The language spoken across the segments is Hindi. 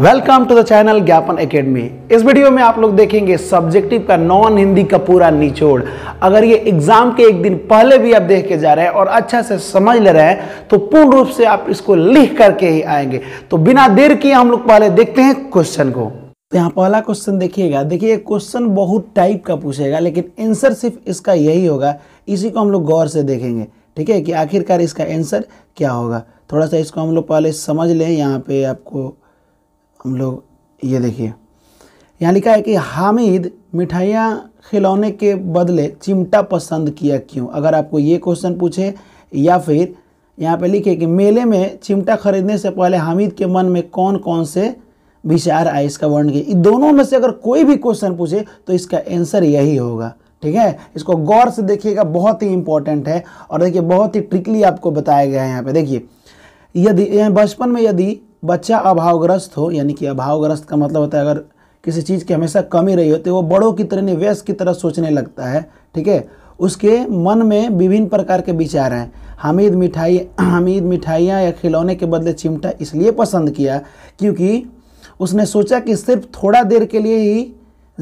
welcome to the channel Gyapan academy इस वीडियो में आप लोग देखेंगे सब्जेक्टिव का नॉन हिंदी का पूरा निचोड़ अगर ये एग्जाम के एक दिन पहले भी आप देख के जा रहे हैं और अच्छा से समझ ले रहे हैं तो पूर्ण रूप से आप इसको लिख करके ही आएंगे तो बिना देर किए हम लोग पहले देखते हैं क्वेश्चन को तो यहाँ पहला क्वेश्चन देखिएगा देखिए क्वेश्चन बहुत टाइप का पूछेगा लेकिन आंसर सिर्फ इसका यही होगा इसी को हम लोग गौर से देखेंगे ठीक है कि आखिरकार इसका आंसर क्या होगा थोड़ा सा इसको हम लोग पहले समझ लें यहाँ पे आपको हम लोग ये देखिए यहाँ लिखा है कि हामिद मिठाइयाँ खिलौने के बदले चिमटा पसंद किया क्यों अगर आपको ये क्वेश्चन पूछे या फिर यहाँ पे लिखे कि मेले में चिमटा खरीदने से पहले हामिद के मन में कौन कौन से विचार आए इसका वर्ण के इन दोनों में से अगर कोई भी क्वेश्चन पूछे तो इसका आंसर यही होगा ठीक है इसको गौर से देखिएगा बहुत ही इंपॉर्टेंट है और देखिए बहुत ही ट्रिकली आपको बताया गया है यहाँ पे देखिए यदि बचपन में यदि बच्चा अभावग्रस्त हो यानी कि अभावग्रस्त का मतलब होता है अगर किसी चीज़ की हमेशा कमी रही हो तो वो बड़ों की तरह निवेश की तरह सोचने लगता है ठीक है उसके मन में विभिन्न प्रकार के विचार हैं हमीद मिठाई हमीद मिठाइयाँ या खिलौने के बदले चिमटा इसलिए पसंद किया क्योंकि उसने सोचा कि सिर्फ थोड़ा देर के लिए ही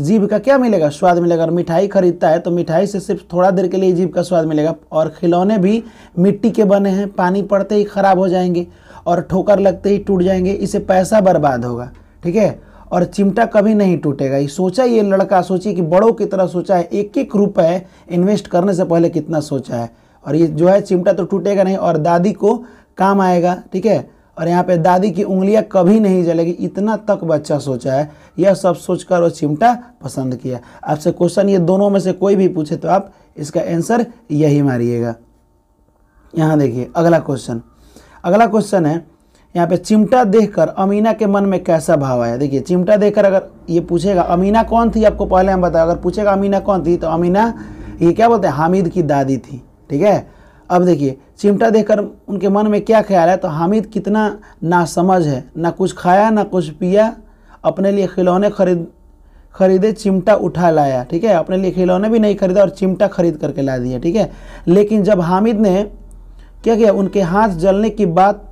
जीभ का क्या मिलेगा स्वाद मिलेगा अगर मिठाई खरीदता है तो मिठाई से सिर्फ थोड़ा देर के लिए जीभ का स्वाद मिलेगा और खिलौने भी मिट्टी के बने हैं पानी पड़ते ही ख़राब हो जाएंगे और ठोकर लगते ही टूट जाएंगे इससे पैसा बर्बाद होगा ठीक है और चिमटा कभी नहीं टूटेगा ये सोचा ये लड़का सोचिए कि बड़ों की तरह सोचा है एक एक रुपये इन्वेस्ट करने से पहले कितना सोचा है और ये जो है चिमटा तो टूटेगा नहीं और दादी को काम आएगा ठीक है और यहाँ पे दादी की उंगलियाँ कभी नहीं जलेगी इतना तक बच्चा सोचा है यह सब सोचकर वो चिमटा पसंद किया आपसे क्वेश्चन ये दोनों में से कोई भी पूछे तो आप इसका आंसर यही मारिएगा यहाँ देखिए अगला क्वेश्चन अगला क्वेश्चन है यहाँ पे चिमटा देखकर अमीना के मन में कैसा भाव आया देखिए चिमटा देखकर अगर ये पूछेगा अमीना कौन थी आपको पहले हम बताया अगर पूछेगा अमीना कौन थी तो अमीना ये क्या बोलते हैं हामिद की दादी थी ठीक है अब देखिए चिमटा देखकर उनके मन में क्या ख्याल है तो हामिद कितना नासमझ है ना कुछ खाया ना कुछ पिया अपने लिए खिलौने खरीद खरीदे चिमटा उठा लाया ठीक है अपने लिए खिलौने भी नहीं खरीदा और चिमटा खरीद करके ला दिया ठीक है लेकिन जब हामिद ने क्या किया उनके हाथ जलने की बात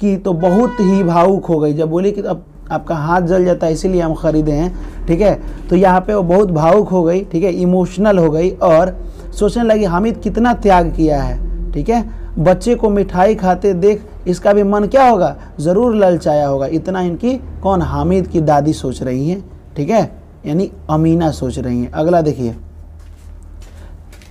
की तो बहुत ही भावुक हो गई जब बोली कि अब आपका हाथ जल जाता है इसीलिए हम ख़रीदे हैं ठीक है तो यहाँ पे वो बहुत भावुक हो गई ठीक है इमोशनल हो गई और सोचने लगी हामिद कितना त्याग किया है ठीक है बच्चे को मिठाई खाते देख इसका भी मन क्या होगा ज़रूर ललचाया होगा इतना इनकी कौन हामिद की दादी सोच रही हैं ठीक है यानी अमीना सोच रही हैं अगला देखिए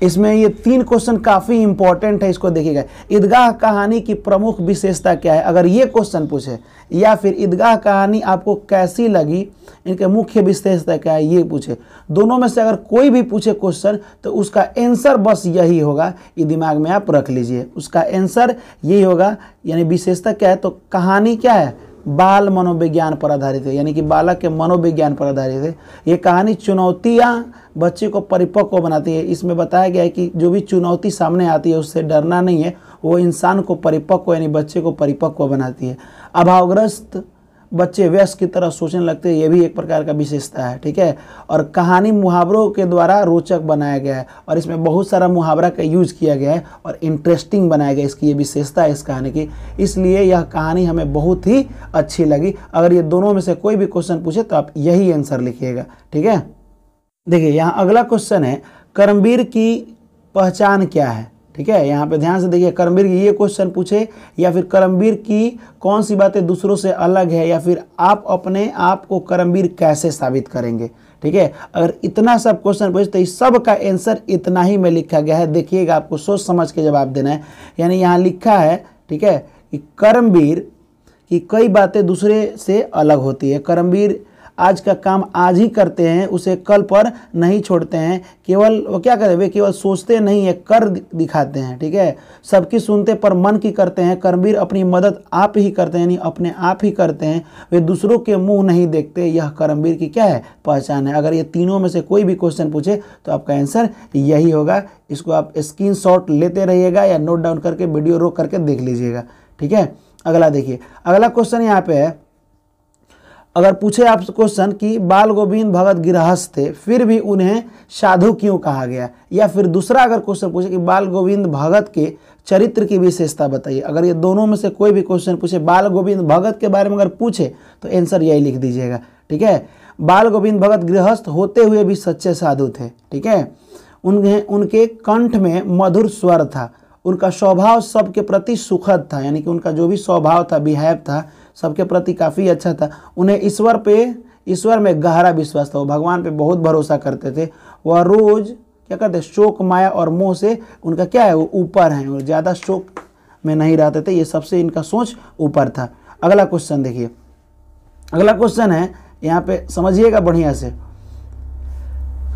इसमें ये तीन क्वेश्चन काफ़ी इंपॉर्टेंट है इसको देखिएगा ईदगाह कहानी की प्रमुख विशेषता क्या है अगर ये क्वेश्चन पूछे या फिर ईदगाह कहानी आपको कैसी लगी इनके मुख्य विशेषता क्या है ये पूछे दोनों में से अगर कोई भी पूछे क्वेश्चन तो उसका आंसर बस यही होगा ये दिमाग में आप रख लीजिए उसका आंसर यही होगा यानी विशेषता क्या है तो कहानी क्या है बाल मनोविज्ञान पर आधारित है यानी कि बालक के मनोविज्ञान पर आधारित है ये कहानी चुनौतियाँ बच्चे को परिपक्व बनाती है इसमें बताया गया है कि जो भी चुनौती सामने आती है उससे डरना नहीं है वो इंसान को परिपक्व यानी बच्चे को परिपक्व बनाती है अभावग्रस्त बच्चे व्यस्त की तरह सोचने लगते हैं ये भी एक प्रकार का विशेषता है ठीक है और कहानी मुहावरों के द्वारा रोचक बनाया गया है और इसमें बहुत सारा मुहावरा का यूज़ किया गया है और इंटरेस्टिंग बनाया गया इसकी ये विशेषता है इस कहानी की इसलिए यह कहानी हमें बहुत ही अच्छी लगी अगर ये दोनों में से कोई भी क्वेश्चन पूछे तो आप यही आंसर लिखिएगा ठीक है देखिए यहाँ अगला क्वेश्चन है कर्मवीर की पहचान क्या है ठीक है यहाँ पे ध्यान से देखिए कर्मवीर ये क्वेश्चन पूछे या फिर कर्मवीर की कौन सी बातें दूसरों से अलग है या फिर आप अपने आप को कर्मवीर कैसे साबित करेंगे ठीक है अगर इतना सब क्वेश्चन पूछते तो इस सब का आंसर इतना ही में लिखा गया है देखिएगा आपको सोच समझ के जवाब देना है यानी यहाँ लिखा है ठीक है कि कर्मवीर की कई बातें दूसरे से अलग होती है कर्मवीर आज का काम आज ही करते हैं उसे कल पर नहीं छोड़ते हैं केवल वो क्या करें वे केवल सोचते नहीं है कर दिखाते हैं ठीक है सबकी सुनते पर मन की करते हैं कर्मवीर अपनी मदद आप ही करते हैं यानी अपने आप ही करते हैं वे दूसरों के मुंह नहीं देखते यह कर्मवीर की क्या है पहचान है अगर ये तीनों में से कोई भी क्वेश्चन पूछे तो आपका आंसर यही होगा इसको आप स्क्रीन लेते रहिएगा या नोट डाउन करके वीडियो रोक करके देख लीजिएगा ठीक है अगला देखिए अगला क्वेश्चन यहाँ पे है अगर पूछे आप क्वेश्चन कि बाल गोविंद भगत गृहस्थ थे फिर भी उन्हें साधु क्यों कहा गया या फिर दूसरा अगर क्वेश्चन पूछे कि बाल गोविंद भगत के चरित्र की विशेषता बताइए अगर ये दोनों में से कोई भी क्वेश्चन पूछे बाल गोविंद भगत के बारे में अगर पूछे तो आंसर यही लिख दीजिएगा ठीक है बाल गोविंद भगत गृहस्थ होते हुए भी सच्चे साधु थे ठीक है उनके उनके कंठ में मधुर स्वर था उनका स्वभाव सबके प्रति सुखद था यानी कि उनका जो भी स्वभाव था बिहेव था सबके प्रति काफ़ी अच्छा था उन्हें ईश्वर पे ईश्वर में गहरा विश्वास था वो भगवान पे बहुत भरोसा करते थे वह रोज़ क्या करते शोक माया और मोह से उनका क्या है वो ऊपर हैं और ज़्यादा शोक में नहीं रहते थे ये सबसे इनका सोच ऊपर था अगला क्वेश्चन देखिए अगला क्वेश्चन है यहाँ पे समझिएगा बढ़िया से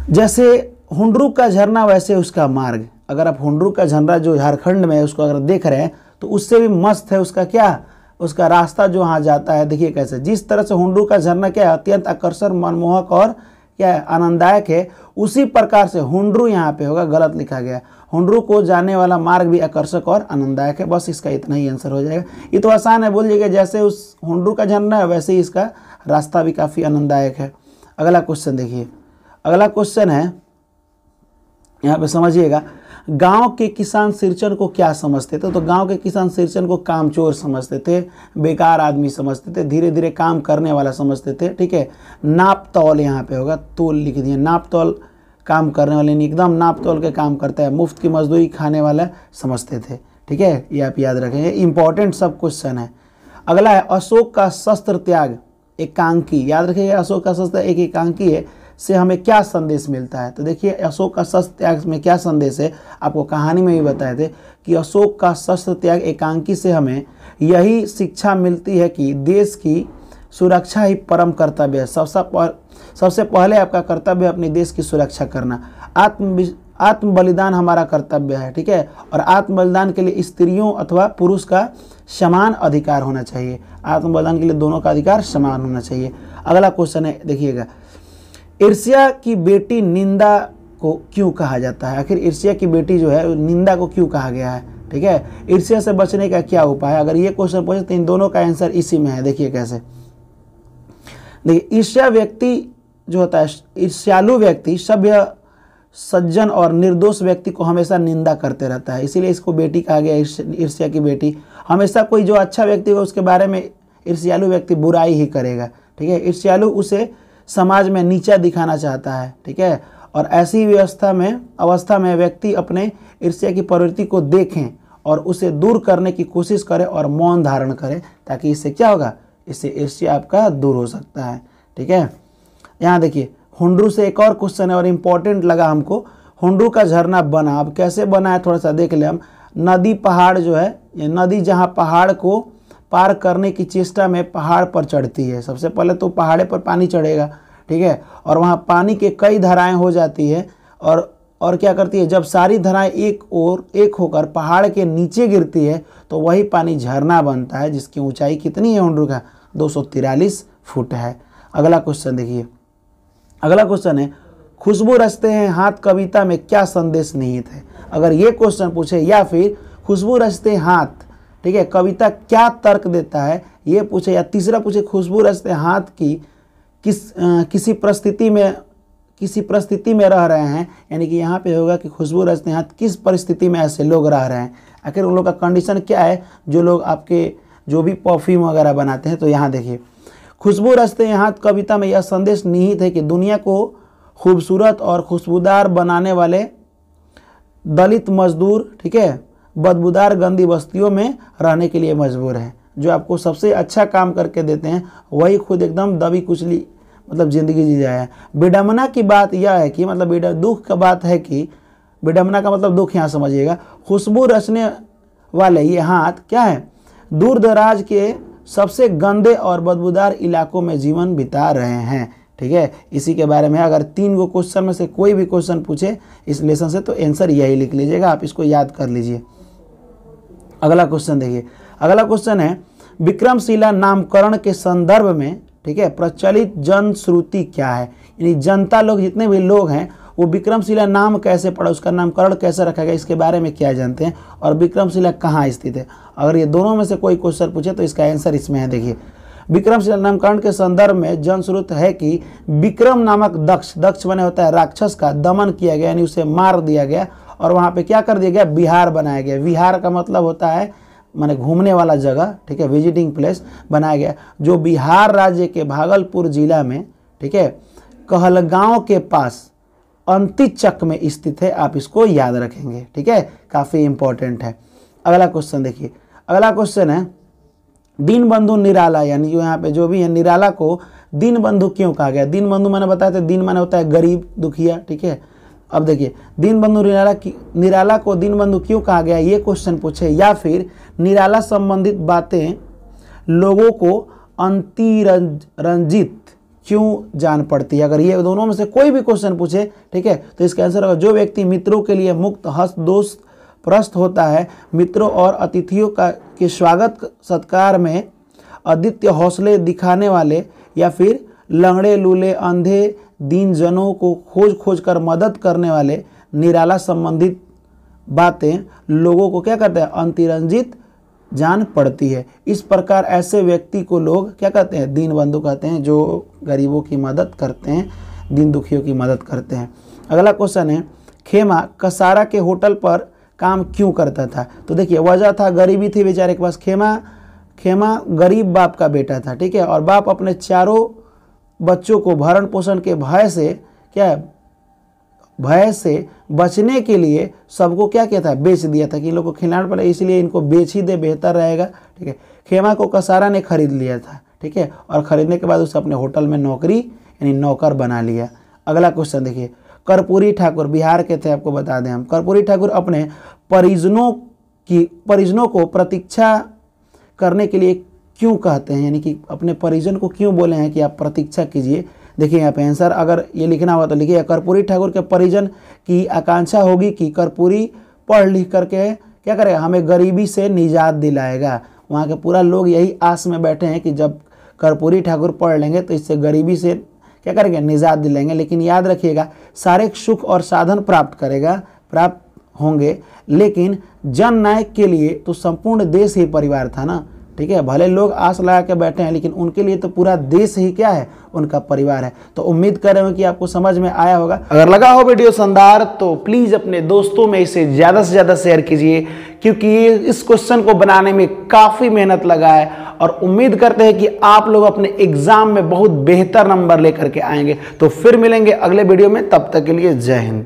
जैसे हुंडरू का झरना वैसे उसका मार्ग अगर आप हुंडरू का झरना जो झारखंड में है उसको अगर देख रहे हैं तो उससे भी मस्त है उसका क्या उसका रास्ता जो वहाँ जाता है देखिए कैसे जिस तरह से हुंडू का झरना क्या है अत्यंत आकर्षण मनमोहक और क्या है आनंददायक है उसी प्रकार से हुंडरू यहाँ पे होगा गलत लिखा गया हुंडरू को जाने वाला मार्ग भी आकर्षक और आनंददायक है बस इसका इतना ही आंसर हो जाएगा ये तो आसान है बोलिएगा जैसे उस हुंडरू का झरना है वैसे ही इसका रास्ता भी काफ़ी आनंददायक है अगला क्वेश्चन देखिए अगला क्वेश्चन है यहाँ पे समझिएगा गांव के किसान सिरचन को क्या समझते थे तो गांव के किसान सिरचन को कामचोर समझते थे बेकार आदमी समझते थे धीरे धीरे काम करने वाला समझते थे ठीक है नाप तौल यहाँ पे होगा तोल लिख दिए नाप तौल काम करने वाले नहीं एकदम नाप तोल के काम करता है मुफ्त की मजदूरी खाने वाला समझते थे ठीक है ये आप याद रखेंगे इंपॉर्टेंट सब क्वेश्चन है अगला है अशोक का शस्त्र त्याग एकांकी याद रखिएगा अशोक का शस्त्र एक एकांकी है से हमें क्या संदेश मिलता है तो देखिए अशोक का शस्त्र त्याग में क्या संदेश है आपको कहानी में भी बताए थे कि अशोक का शस्त्र त्याग एकांकी से हमें यही शिक्षा मिलती है कि देश की सुरक्षा ही परम कर्तव्य है सबसे पर सबसे पहले आपका कर्तव्य है अपने देश की सुरक्षा करना आत्म आत्म बलिदान हमारा कर्तव्य है ठीक है और आत्म बलिदान के लिए स्त्रियों अथवा पुरुष का समान अधिकार होना चाहिए आत्म बलिदान के लिए दोनों का अधिकार समान होना चाहिए अगला क्वेश्चन है देखिएगा ईर्ष्या की बेटी निंदा को क्यों कहा जाता है आखिर ईर्ष्या की बेटी जो है निंदा को क्यों कहा गया है ठीक है ईर्ष्या से बचने का क्या उपाय है अगर ये क्वेश्चन पूछे तो इन दोनों का आंसर इसी में है देखिए कैसे देखिए ईर्ष्या व्यक्ति जो होता है ईर्ष्यालु व्यक्ति सभ्य सज्जन और निर्दोष व्यक्ति को हमेशा निंदा करते रहता है इसीलिए इसको बेटी कहा गया ईर्ष्या की बेटी हमेशा कोई जो अच्छा व्यक्ति हो उसके बारे में ईर्ष्यालु व्यक्ति बुराई ही करेगा ठीक है ईर्ष्यालु उसे समाज में नीचा दिखाना चाहता है ठीक है और ऐसी व्यवस्था में अवस्था में व्यक्ति अपने ईर्ष्या की प्रवृत्ति को देखें और उसे दूर करने की कोशिश करें और मौन धारण करें ताकि इससे क्या होगा इससे ईर्ष्या आपका दूर हो सकता है ठीक है यहाँ देखिए हुंड्रू से एक और क्वेश्चन है और इम्पोर्टेंट लगा हमको हुंड्रू का झरना बना अब कैसे बना है थोड़ा सा देख लें हम नदी पहाड़ जो है नदी जहाँ पहाड़ को पार करने की चेष्टा में पहाड़ पर चढ़ती है सबसे पहले तो पहाड़े पर पानी चढ़ेगा ठीक है और वहाँ पानी के कई धाराएं हो जाती है और और क्या करती है जब सारी धाराएं एक ओर एक होकर पहाड़ के नीचे गिरती है तो वही पानी झरना बनता है जिसकी ऊंचाई कितनी है उंड्रू का दो फुट है अगला क्वेश्चन देखिए अगला क्वेश्चन है खुशबू रचते हैं हाथ कविता में क्या संदेश निहित है अगर ये क्वेश्चन पूछे या फिर खुशबू रचते हाथ ठीक है कविता क्या तर्क देता है ये पूछे या तीसरा पूछे खुशबू रचते हाथ की किस आ, किसी परिस्थिति में किसी परिस्थिति में रह रहे हैं यानी कि यहाँ पे होगा कि खुशबू रचते हाथ किस परिस्थिति में ऐसे लोग रह रहे हैं आखिर उन लोग का कंडीशन क्या है जो लोग आपके जो भी परफ्यूम वगैरह बनाते हैं तो यहाँ देखिए खुशबू रचते हाथ कविता में यह संदेश निहित है कि दुनिया को खूबसूरत और खुशबूदार बनाने वाले दलित मजदूर ठीक है बदबूदार गंदी बस्तियों में रहने के लिए मजबूर हैं जो आपको सबसे अच्छा काम करके देते हैं वही खुद एकदम दबी कुचली मतलब ज़िंदगी जी जाए विडम्बना की बात यह है कि मतलब दुख का बात है कि विडम्बना का मतलब दुख यहाँ समझिएगा खुशबू रचने वाले ये हाथ क्या है दूर दराज के सबसे गंदे और बदबूदार इलाकों में जीवन बिता रहे हैं ठीक है इसी के बारे में अगर तीन गो क्वेश्चन में से कोई भी क्वेश्चन पूछे इस लेसन से तो आंसर यही लिख लीजिएगा आप इसको याद कर लीजिए अगला क्वेश्चन देखिए अगला क्वेश्चन है विक्रमशिला नामकरण के संदर्भ में ठीक है प्रचलित जनश्रुति क्या है यानी जनता लोग जितने भी लोग हैं वो विक्रमशिला नाम कैसे पड़ा उसका नामकरण कैसे रखा गया इसके बारे में क्या जानते हैं और विक्रमशिला कहाँ स्थित है अगर ये दोनों में से कोई क्वेश्चन पूछे तो इसका आंसर इसमें है देखिए विक्रमशिला नामकरण के संदर्भ में जनश्रुत है कि विक्रम नामक दक्ष दक्ष बने होता है राक्षस का दमन किया गया यानी उसे मार दिया गया और वहाँ पे क्या कर दिया गया बिहार बनाया गया बिहार का मतलब होता है माने घूमने वाला जगह ठीक है विजिटिंग प्लेस बनाया गया जो बिहार राज्य के भागलपुर जिला में ठीक है कहलगांव के पास अंतिचक में स्थित है आप इसको याद रखेंगे ठीक है काफ़ी इंपॉर्टेंट है अगला क्वेश्चन देखिए अगला क्वेश्चन है दीन बंधु निराला यानी जो यहाँ पे जो भी है निराला को दीन बंधु क्यों कहा गया दीन बंधु मैंने बताया था दीन माने होता है गरीब दुखिया ठीक है अब देखिए दीनबंधु निराला की निराला को दीनबंधु क्यों कहा गया ये क्वेश्चन पूछे या फिर निराला संबंधित बातें लोगों को अंतिरंजित क्यों जान पड़ती है अगर ये दोनों में से कोई भी क्वेश्चन पूछे ठीक है तो इसका आंसर होगा जो व्यक्ति मित्रों के लिए मुक्त हस्त दोस्त प्रस्त होता है मित्रों और अतिथियों का के स्वागत सत्कार में अद्वितीय हौसले दिखाने वाले या फिर लंगड़े लूले अंधे दीन जनों को खोज खोज कर मदद करने वाले निराला संबंधित बातें लोगों को क्या कहते हैं अंतिरंजित जान पड़ती है इस प्रकार ऐसे व्यक्ति को लोग क्या कहते हैं दीन बंधु कहते हैं जो गरीबों की मदद करते हैं दीन दुखियों की मदद करते हैं अगला क्वेश्चन है खेमा कसारा के होटल पर काम क्यों करता था तो देखिए वजह था गरीबी थी बेचारे के पास खेमा खेमा गरीब बाप का बेटा था ठीक है और बाप अपने चारों बच्चों को भरण पोषण के भय से क्या है भय से बचने के लिए सबको क्या किया था बेच दिया था कि इन लोग को खिलाना पड़ेगा इसलिए इनको बेच ही दे बेहतर रहेगा ठीक है खेमा को कसारा ने खरीद लिया था ठीक है और ख़रीदने के बाद उसे अपने होटल में नौकरी यानी नौकर बना लिया अगला क्वेश्चन देखिए कर्पूरी ठाकुर बिहार के थे आपको बता दें हम कर्पूरी ठाकुर अपने परिजनों की परिजनों को प्रतीक्षा करने के लिए क्यों कहते हैं यानी कि अपने परिजन को क्यों बोले हैं कि आप प्रतीक्षा कीजिए देखिए यहाँ पे आंसर अगर ये लिखना होगा तो लिखिए कर्पूरी ठाकुर के परिजन की आकांक्षा होगी कि कर्पूरी पढ़ लिख करके क्या करेगा हमें गरीबी से निजात दिलाएगा वहाँ के पूरा लोग यही आस में बैठे हैं कि जब कर्पूरी ठाकुर पढ़ लेंगे तो इससे गरीबी से क्या करेंगे निजात दिलाएंगे लेकिन याद रखिएगा सारे सुख और साधन प्राप्त करेगा प्राप्त होंगे लेकिन नायक के लिए तो संपूर्ण देश ही परिवार था ना ठीक है भले लोग आस लगा के बैठे हैं लेकिन उनके लिए तो पूरा देश ही क्या है उनका परिवार है तो उम्मीद कर रहे हो कि आपको समझ में आया होगा अगर लगा हो वीडियो शानदार तो प्लीज़ अपने दोस्तों में इसे ज़्यादा से ज़्यादा शेयर कीजिए क्योंकि इस क्वेश्चन को बनाने में काफ़ी मेहनत लगा है और उम्मीद करते हैं कि आप लोग अपने एग्जाम में बहुत बेहतर नंबर लेकर के आएंगे तो फिर मिलेंगे अगले वीडियो में तब तक के लिए जय हिंद